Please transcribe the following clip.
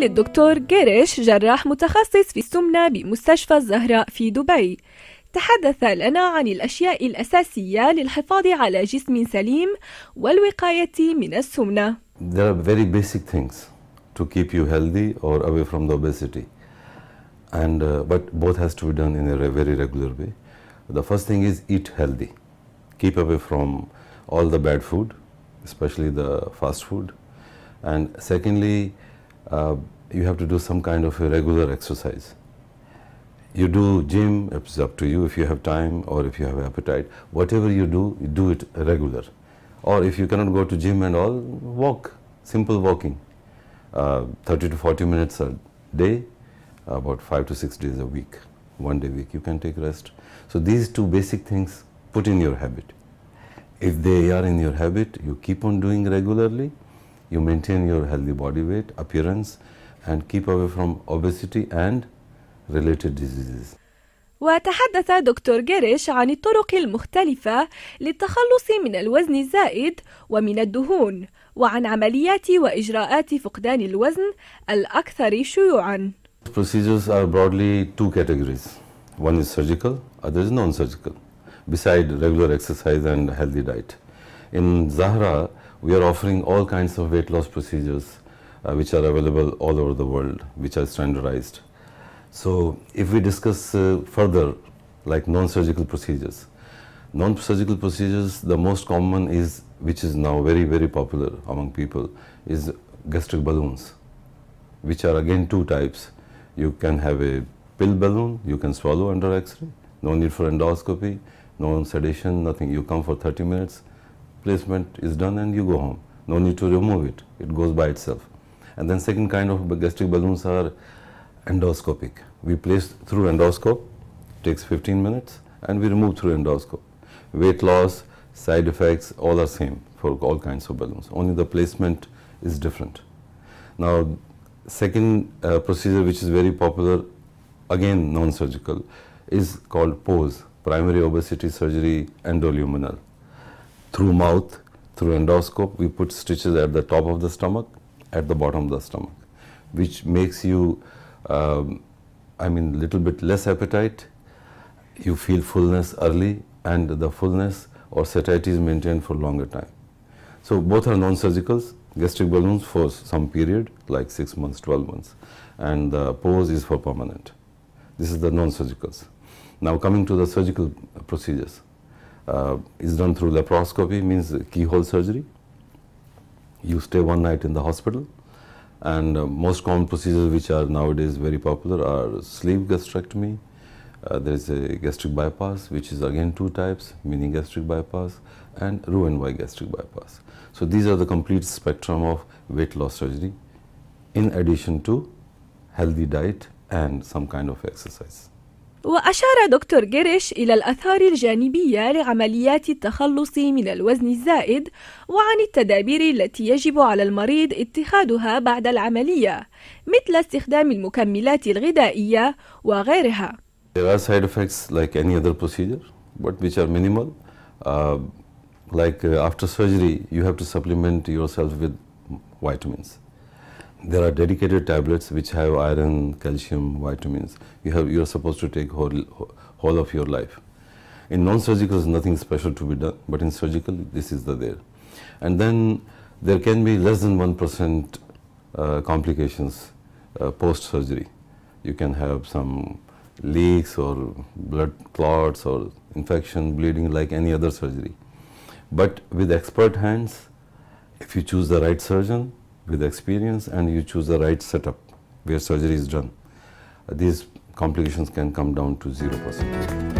للدكتور جيريش جراح متخصص في السمنة بمستشفى الزهراء في دبي تحدث لنا عن الأشياء الأساسية للحفاظ على جسم سليم والوقاية من السمنة There are very basic things to keep you healthy or away from the obesity and uh, but both has to be done in a very regular way. The first thing is eat healthy. Keep away from all the bad food, especially the fast food. And secondly, uh, you have to do some kind of a regular exercise. You do gym, it's up to you if you have time or if you have appetite. Whatever you do, you do it regular. Or if you cannot go to gym and all, walk, simple walking. Uh, 30 to 40 minutes a day, about 5 to 6 days a week, one day a week, you can take rest. So these two basic things put in your habit. If they are in your habit, you keep on doing regularly, you maintain your healthy body weight, appearance and keep away from obesity and related diseases. وتحدث دكتور جيريش عن الطرق المختلفة للتخلص من الوزن الزائد ومن الدهون وعن عمليات وإجراءات فقدان الوزن الأكثر شيوعاً. Procedures are broadly two categories. One is surgical, other is non-surgical, beside regular exercise and healthy diet. In Zahra, we are offering all kinds of weight loss procedures uh, which are available all over the world, which are standardized. So if we discuss uh, further, like non-surgical procedures, non-surgical procedures, the most common is, which is now very, very popular among people, is gastric balloons, which are again two types. You can have a pill balloon, you can swallow under x-ray, no need for endoscopy, no sedation, nothing. You come for 30 minutes, placement is done and you go home. No need to remove it. It goes by itself. And then second kind of gastric balloons are endoscopic. We place through endoscope, takes 15 minutes and we remove through endoscope. Weight loss, side effects, all are same for all kinds of balloons. Only the placement is different. Now, second uh, procedure which is very popular, again non-surgical, is called POSE, primary obesity surgery endoluminal through mouth, through endoscope, we put stitches at the top of the stomach, at the bottom of the stomach, which makes you, um, I mean, little bit less appetite. You feel fullness early, and the fullness or satiety is maintained for longer time. So both are non-surgicals. Gastric balloons for some period, like six months, 12 months, and the pose is for permanent. This is the non-surgicals. Now coming to the surgical procedures. Uh, is done through laparoscopy, means keyhole surgery. You stay one night in the hospital and uh, most common procedures which are nowadays very popular are sleeve gastrectomy, uh, there is a gastric bypass, which is again two types, mini gastric bypass and Roux-en-Y gastric bypass. So these are the complete spectrum of weight loss surgery in addition to healthy diet and some kind of exercise. وأشار دكتور جيريش إلى الأثار الجانبية لعمليات التخلص من الوزن الزائد وعن التدابير التي يجب على المريض اتخاذها بعد العملية مثل استخدام المكملات الغذائية وغيرها. There are side effects like any other procedure but which are minimal. Uh, like uh, after surgery you have to supplement yourself with vitamins. there are dedicated tablets which have iron, calcium, vitamins. You have you are supposed to take whole whole of your life. In non-surgical, there is nothing special to be done, but in surgical, this is the there. And then there can be less than one percent uh, complications uh, post-surgery. You can have some leaks or blood clots or infection, bleeding like any other surgery. But with expert hands, if you choose the right surgeon, with experience and you choose the right setup where surgery is done, these complications can come down to 0%.